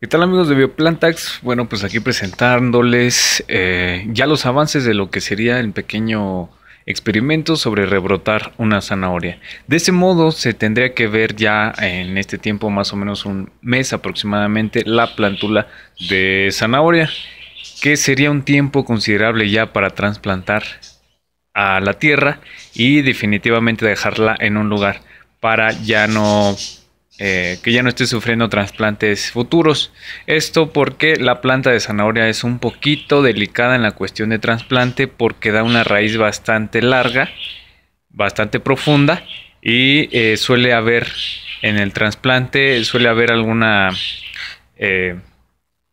¿Qué tal amigos de Bioplantax? Bueno, pues aquí presentándoles eh, ya los avances de lo que sería el pequeño experimento sobre rebrotar una zanahoria. De ese modo se tendría que ver ya en este tiempo, más o menos un mes aproximadamente, la plantula de zanahoria, que sería un tiempo considerable ya para trasplantar a la tierra y definitivamente dejarla en un lugar para ya no eh, que ya no esté sufriendo trasplantes futuros. Esto porque la planta de zanahoria es un poquito delicada en la cuestión de trasplante porque da una raíz bastante larga, bastante profunda y eh, suele haber en el trasplante, suele haber alguna... Eh,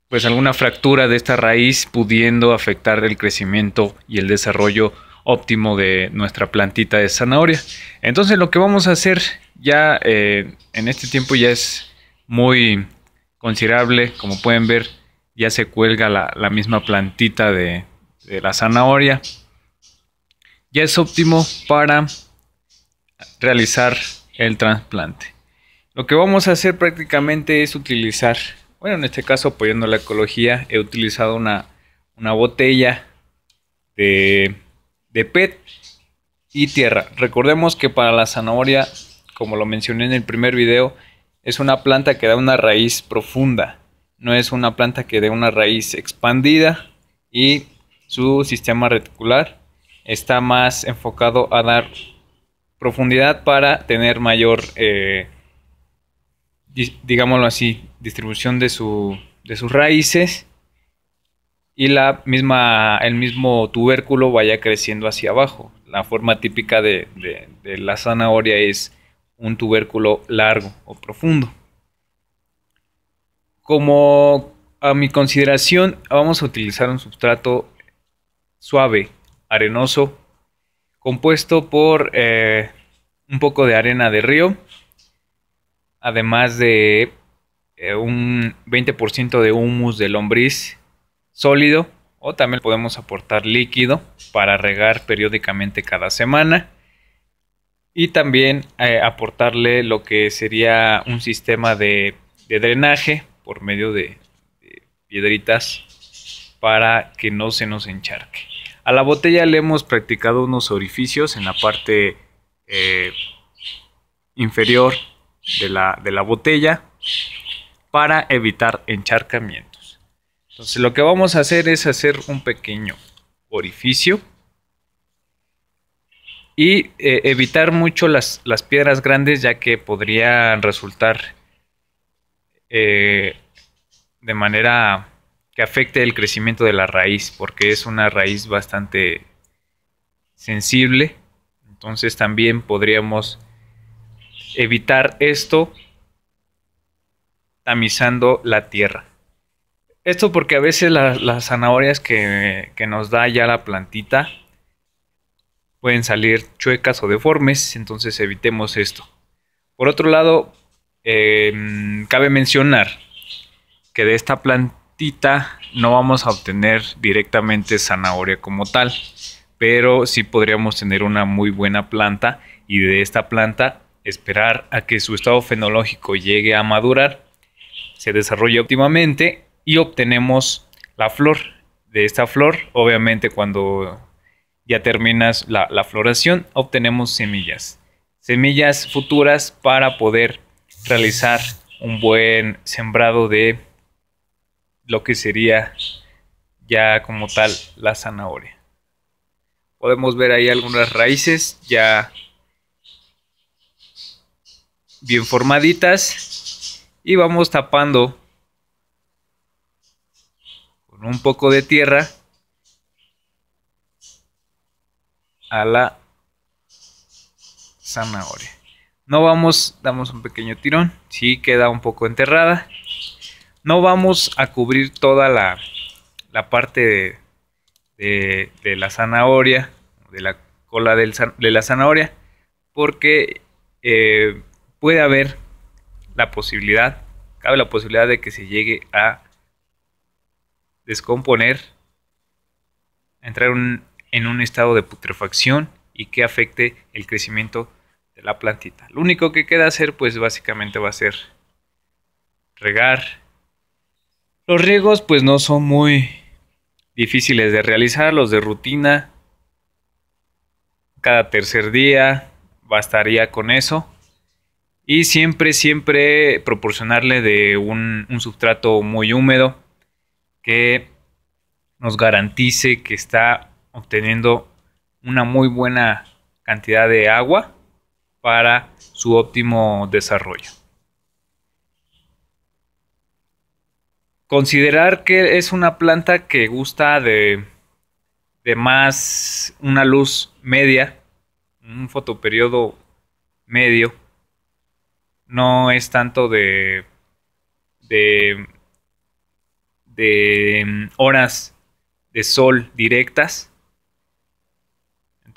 pues alguna fractura de esta raíz pudiendo afectar el crecimiento y el desarrollo óptimo de nuestra plantita de zanahoria. Entonces lo que vamos a hacer ya eh, en este tiempo ya es muy considerable, como pueden ver, ya se cuelga la, misma plantita de, la zanahoria. Ya es óptimo para realizar el trasplante. Lo que vamos a hacer prácticamente es utilizar, bueno, en este caso apoyando la ecología, he utilizado una, botella de, de PET y tierra. Recordemos que para la zanahoria como lo mencioné en el primer video, es una planta que da una raíz profunda, no es una planta que dé una raíz expandida y su sistema reticular está más enfocado a dar profundidad para tener mayor, eh, digámoslo así, distribución de, sus raíces y la misma, el mismo tubérculo vaya creciendo hacia abajo. La forma típica de, de la zanahoria es un tubérculo largo o profundo. Como a mi consideración vamos a utilizar un sustrato suave, arenoso, compuesto por eh, un poco de arena de río, además de eh, un 20% de humus de lombriz sólido o también podemos aportar líquido para regar periódicamente cada semana y también eh, aportarle lo que sería un sistema de, drenaje por medio de, piedritas para que no se nos encharque. A la botella le hemos practicado unos orificios en la parte eh, inferior de la, de la botella para evitar encharcamientos. Entonces lo que vamos a hacer es hacer un pequeño orificio y eh, evitar mucho las, piedras grandes ya que podrían resultar eh, de manera que afecte el crecimiento de la raíz porque es una raíz bastante sensible entonces también podríamos evitar esto tamizando la tierra esto porque a veces las zanahorias que, que nos da ya la plantita pueden salir chuecas o deformes, entonces evitemos esto. Por otro lado, em, cabe mencionar que de esta plantita no vamos a obtener directamente zanahoria como tal, pero sí podríamos tener una muy buena planta y de esta planta esperar a que su estado fenológico llegue a madurar, se desarrolle óptimamente y obtenemos la flor. De esta flor, obviamente cuando ya terminas la, floración, obtenemos semillas. Semillas futuras para poder realizar un buen sembrado de lo que sería ya como tal la zanahoria. Podemos ver ahí algunas raíces ya bien formaditas y vamos tapando con un poco de tierra a la zanahoria. No vamos, damos un pequeño tirón, si queda un poco enterrada. No vamos a cubrir toda la, la parte de, de, la zanahoria, de la cola de la zanahoria, porque eh, puede haber la posibilidad, cabe la posibilidad de que se llegue a descomponer, entrar un, en un estado de putrefacción y que afecte el crecimiento de la plantita. Lo único que queda hacer, pues básicamente va a ser regar. Los riegos, pues no son muy difíciles de realizar, los de rutina. Cada tercer día bastaría con eso. Y siempre, siempre proporcionarle de un, sustrato muy húmedo que nos garantice que está obteniendo una muy buena cantidad de agua para su óptimo desarrollo. Considerar que es una planta que gusta de, más una luz media, un fotoperiodo medio, no es tanto de, de mm, horas de sol directas,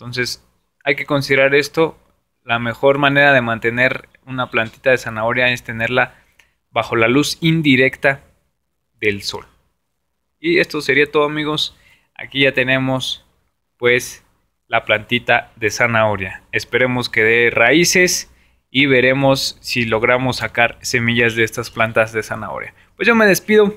entonces, hay que considerar esto. La mejor manera de mantener una plantita de zanahoria es tenerla bajo la luz indirecta del sol. Y esto sería todo, amigos. Aquí ya tenemos pues la plantita de zanahoria. Esperemos que dé raíces y veremos si logramos sacar semillas de estas plantas de zanahoria. Pues yo me despido.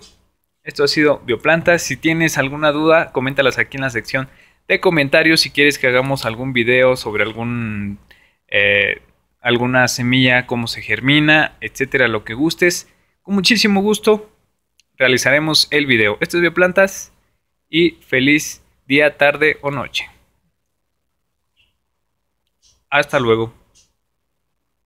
Esto ha sido Bioplantas. Si tienes alguna duda, coméntalas aquí en la sección de comentarios si quieres que hagamos algún video sobre algún eh, alguna semilla, cómo se germina, etcétera, lo que gustes. Con muchísimo gusto realizaremos el video. Esto es Bioplantas y feliz día, tarde o noche. Hasta luego.